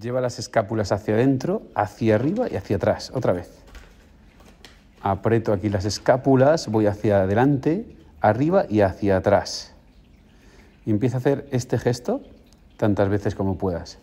Lleva las escápulas hacia adentro, hacia arriba y hacia atrás, otra vez. Aprieto aquí las escápulas, voy hacia adelante, arriba y hacia atrás. Y empieza a hacer este gesto tantas veces como puedas.